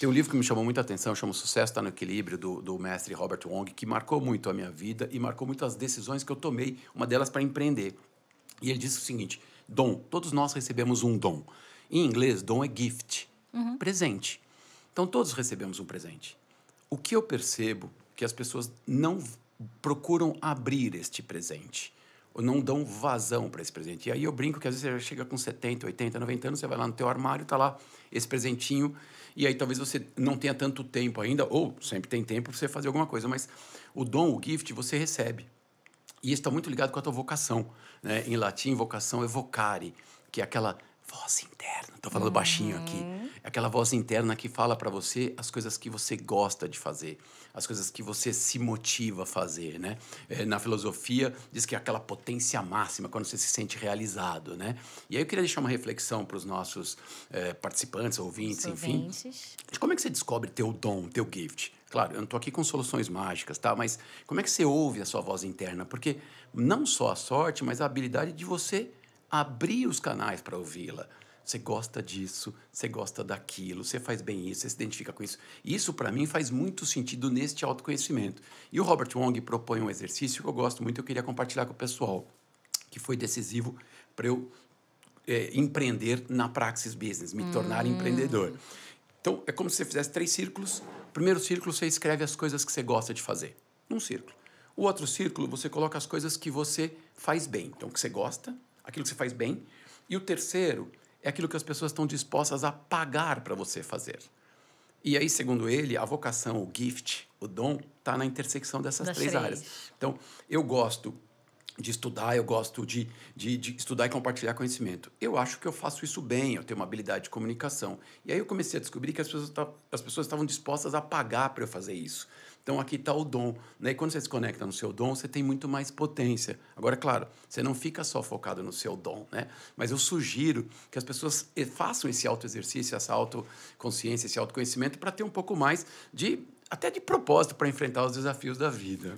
Tem um livro que me chamou muita atenção, chama Sucesso Está no Equilíbrio, do, do mestre Robert Wong, que marcou muito a minha vida e marcou muito as decisões que eu tomei, uma delas para empreender. E ele disse o seguinte: dom. Todos nós recebemos um dom. Em inglês, dom é gift, uhum. presente. Então todos recebemos um presente. O que eu percebo é que as pessoas não procuram abrir este presente não dão vazão para esse presente. E aí eu brinco que às vezes você chega com 70, 80, 90 anos, você vai lá no teu armário, tá lá esse presentinho, e aí talvez você não tenha tanto tempo ainda, ou sempre tem tempo para você fazer alguma coisa, mas o dom, o gift, você recebe. E isso está muito ligado com a tua vocação. Né? Em latim, vocação é vocare, que é aquela voz interna. Tô falando uhum. baixinho aqui. Uhum. Aquela voz interna que fala para você as coisas que você gosta de fazer, as coisas que você se motiva a fazer, né? É, na filosofia diz que é aquela potência máxima quando você se sente realizado, né? E aí eu queria deixar uma reflexão para os nossos é, participantes, ouvintes, enfim. De como é que você descobre teu dom, teu gift? Claro, eu não estou aqui com soluções mágicas, tá? Mas como é que você ouve a sua voz interna? Porque não só a sorte, mas a habilidade de você abrir os canais para ouvi-la. Você gosta disso, você gosta daquilo, você faz bem isso, você se identifica com isso. Isso, para mim, faz muito sentido neste autoconhecimento. E o Robert Wong propõe um exercício que eu gosto muito e eu queria compartilhar com o pessoal, que foi decisivo para eu é, empreender na Praxis Business, me hum. tornar empreendedor. Então, é como se você fizesse três círculos. Primeiro círculo, você escreve as coisas que você gosta de fazer, num círculo. O outro círculo, você coloca as coisas que você faz bem, então, que você gosta, aquilo que você faz bem. E o terceiro é aquilo que as pessoas estão dispostas a pagar para você fazer. E aí, segundo ele, a vocação, o gift, o dom, está na intersecção dessas três, três áreas. Então, eu gosto de estudar, eu gosto de, de, de, estudar e compartilhar conhecimento. Eu acho que eu faço isso bem, eu tenho uma habilidade de comunicação. E aí eu comecei a descobrir que as pessoas, as pessoas estavam dispostas a pagar para eu fazer isso. Então aqui está o dom. Né? E quando você se conecta no seu dom, você tem muito mais potência. Agora, claro, você não fica só focado no seu dom, né? Mas eu sugiro que as pessoas eh, façam esse autoexercício, essa autoconsciência, esse autoconhecimento para ter um pouco mais de até de propósito para enfrentar os desafios da vida.